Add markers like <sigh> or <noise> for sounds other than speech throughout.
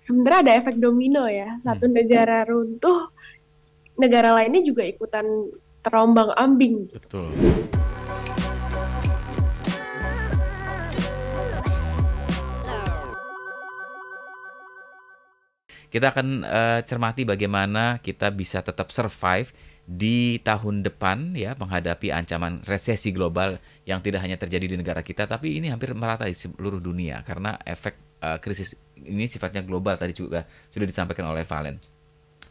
sebenarnya ada efek domino ya. Satu hmm. negara runtuh, negara lainnya juga ikutan terombang ambing. Betul. Kita akan uh, cermati bagaimana kita bisa tetap survive di tahun depan ya menghadapi ancaman resesi global yang tidak hanya terjadi di negara kita tapi ini hampir merata di seluruh dunia karena efek uh, krisis ini sifatnya global tadi juga sudah disampaikan oleh Valen.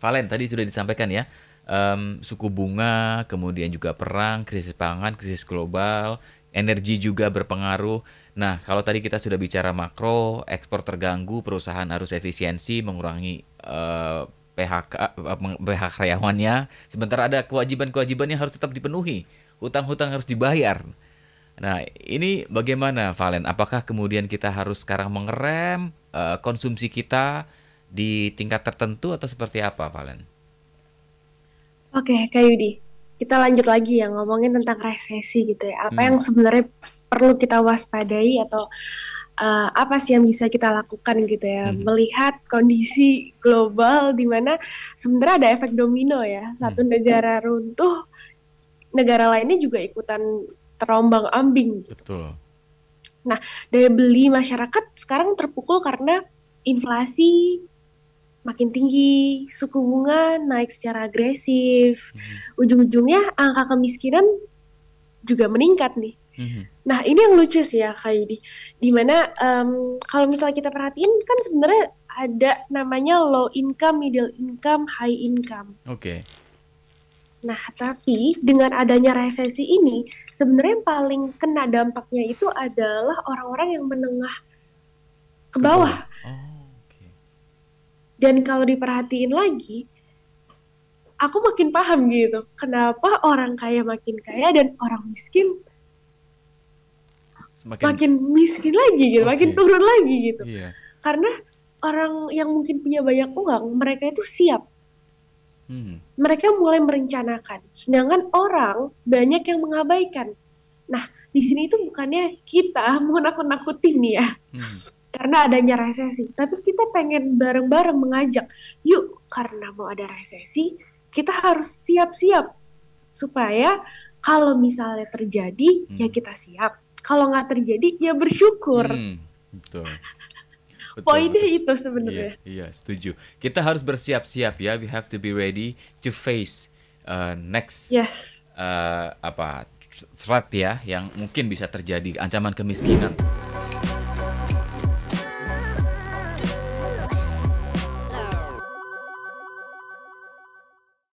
Valen tadi sudah disampaikan ya um, suku bunga kemudian juga perang krisis pangan krisis global energi juga berpengaruh. Nah kalau tadi kita sudah bicara makro ekspor terganggu perusahaan harus efisiensi mengurangi uh, PHK PH eh, karyawannya sementara ada kewajiban-kewajiban yang harus tetap dipenuhi hutang-hutang harus dibayar nah ini bagaimana Valen apakah kemudian kita harus sekarang mengerem eh, konsumsi kita di tingkat tertentu atau seperti apa Valen Oke Kak Yudi kita lanjut lagi ya ngomongin tentang resesi gitu ya apa hmm. yang sebenarnya perlu kita waspadai atau uh, apa sih yang bisa kita lakukan gitu ya hmm. melihat kondisi global di mana sebenarnya ada efek domino ya mhm, satu hmm. negara runtuh negara lainnya juga ikutan terombang ambing gitu. Betul. Nah daya beli masyarakat sekarang terpukul karena inflasi makin tinggi, suku bunga naik secara agresif, mhm. ujung-ujungnya angka kemiskinan juga meningkat nih. Mhm. Nah ini yang lucu sih ya Kak Yudi, dimana um, kalau misalnya kita perhatiin kan sebenarnya ada namanya low income, middle income, high income. Oke. Okay. Nah, tapi dengan adanya resesi ini, sebenarnya yang paling kena dampaknya itu adalah orang-orang yang menengah ke bawah. Oh, oke. Dan kalau diperhatiin lagi, aku makin paham gitu, kenapa orang kaya makin kaya dan orang miskin Semakin... makin miskin lagi gitu, okay. makin turun lagi gitu. Iya. Karena orang yang mungkin punya banyak uang, mereka itu siap. Hmm. Mereka mulai merencanakan. Sedangkan orang banyak yang mengabaikan. Nah, di sini itu bukannya kita mau <laughs> nakut-nakutin ya. Hmm karena adanya resesi. Tapi kita pengen bareng-bareng mengajak, yuk karena mau ada resesi, kita harus siap-siap supaya kalau misalnya terjadi ya hmm. ya kita siap. Kalau nggak terjadi ya bersyukur. Hmm, betul. <laughs> Betul, Poinnya itu sebenarnya. Iya, iya, setuju. Kita harus bersiap-siap ya. We have to be ready to face uh, next yes. uh, apa threat ya yang mungkin bisa terjadi ancaman kemiskinan.